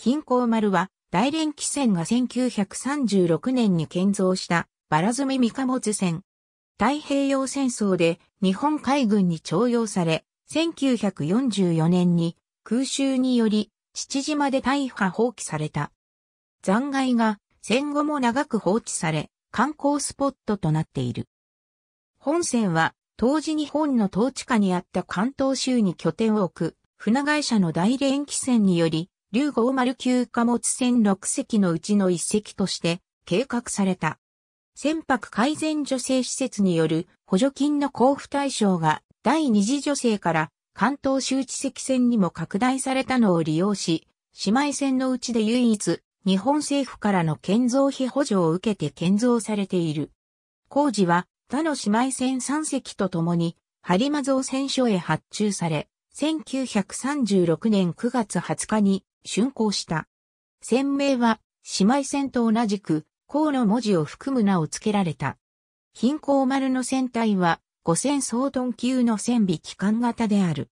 貧困丸は、大連汽船が1936年に建造した、バラ積み貨物船。太平洋戦争で日本海軍に徴用され、1944年に空襲により、父島で大破放棄された。残骸が戦後も長く放置され、観光スポットとなっている。本船は、当時日本の統治下にあった関東州に拠点を置く、船会社の大連汽船により、竜号丸9貨物船6隻のうちの1隻として計画された。船舶改善助成施設による補助金の交付対象が第二次助成から関東周知席船にも拡大されたのを利用し、姉妹船のうちで唯一日本政府からの建造費補助を受けて建造されている。工事は他の姉妹船3隻とともに播磨造船所へ発注され、1936年9月20日に竣工した。船名は、姉妹船と同じく、甲の文字を含む名を付けられた。貧困丸の船体は、五千総トン級の船尾機関型である。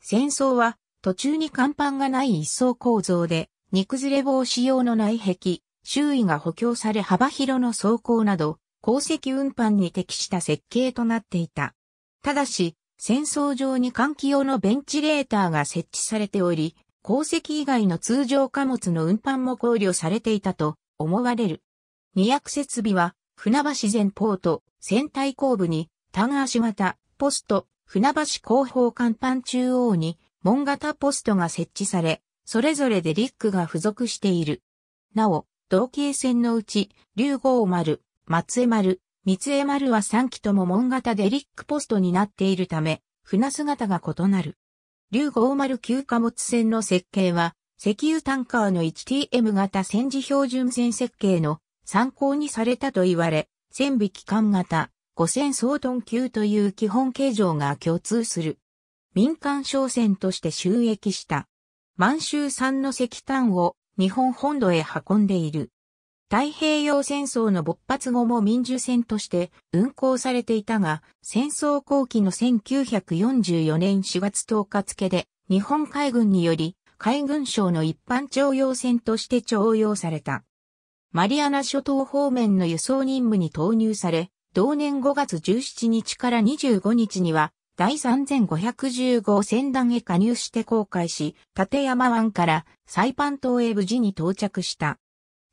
戦争は、途中に甲板がない一層構造で、荷崩れ防止用の内壁、周囲が補強され幅広の走行など、鉱石運搬に適した設計となっていた。ただし、戦争上に換気用のベンチレーターが設置されており、鉱石以外の通常貨物の運搬も考慮されていたと思われる。二役設備は、船橋前ポート、船体後部に、単足型、ポスト、船橋後方甲板中央に、門型ポストが設置され、それぞれでリックが付属している。なお、同型船のうち、竜号丸、松江丸、三江丸は3機とも門型でリックポストになっているため、船姿が異なる。竜509貨物船の設計は、石油タンカーの 1TM 型戦時標準船設計の参考にされたと言われ、船尾機関型5000相当級という基本形状が共通する。民間商船として収益した。満州産の石炭を日本本土へ運んでいる。太平洋戦争の勃発後も民主船として運航されていたが、戦争後期の1944年4月10日付で、日本海軍により、海軍省の一般徴用船として徴用された。マリアナ諸島方面の輸送任務に投入され、同年5月17日から25日には、第3515船団へ加入して航海し、立山湾からサイパン島へ無事に到着した。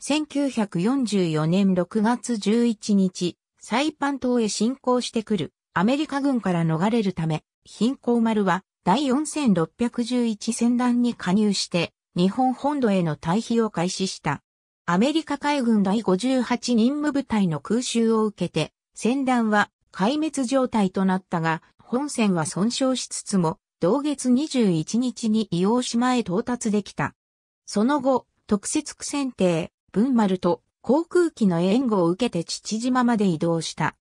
1944年6月11日、サイパン島へ侵攻してくるアメリカ軍から逃れるため、貧困丸は第4611戦団に加入して日本本土への退避を開始した。アメリカ海軍第58任務部隊の空襲を受けて、戦団は壊滅状態となったが、本船は損傷しつつも、同月21日に伊王島へ到達できた。その後、特設苦戦艇、文丸と航空機の援護を受けて父島まで移動した。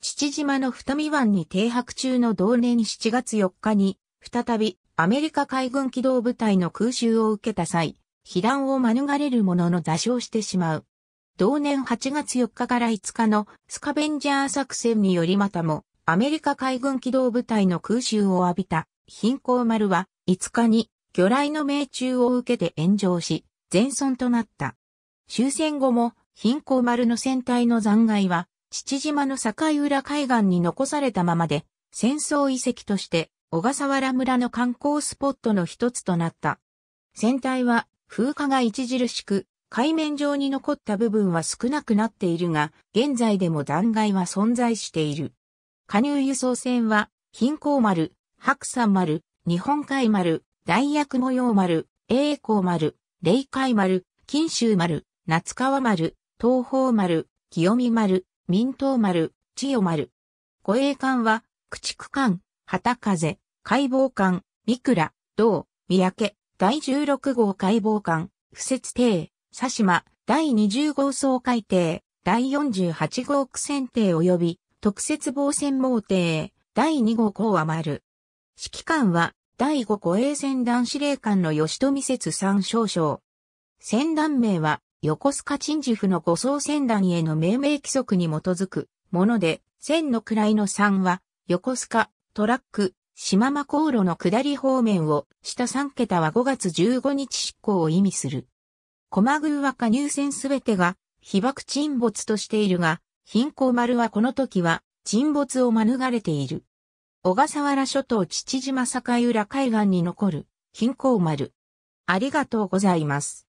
父島の二見湾に停泊中の同年7月4日に、再びアメリカ海軍機動部隊の空襲を受けた際、被弾を免れるものの座礁してしまう。同年8月4日から5日のスカベンジャー作戦によりまたも、アメリカ海軍機動部隊の空襲を浴びた、貧困丸は5日に魚雷の命中を受けて炎上し、全損となった。終戦後も貧困丸の船体の残骸は、父島の境浦海岸に残されたままで、戦争遺跡として小笠原村の観光スポットの一つとなった。船体は風化が著しく、海面上に残った部分は少なくなっているが、現在でも残骸は存在している。加入輸送船は、貧困丸、白山丸、日本海丸、大薬模様丸、栄光丸、霊海丸、金州丸、夏川丸、東方丸、清見丸、民東丸、千代丸。護衛艦は、駆逐艦、旗風、解剖艦、三倉、道、三宅、第16号解剖艦、不設艇、佐島、第20号総海艇、第48号苦戦艇及び、特設防戦網艇、第2号港は丸。指揮官は、第5護衛船団司令官の吉富節三少将。船団名は、横須賀鎮守府の護送船団への命名規則に基づくもので、線の位の3は、横須賀、トラック、島間航路の下り方面を、下3桁は5月15日執行を意味する。駒宮は加入船すべてが、被爆沈没としているが、貧困丸はこの時は、沈没を免れている。小笠原諸島父島境浦海岸に残る、貧困丸。ありがとうございます。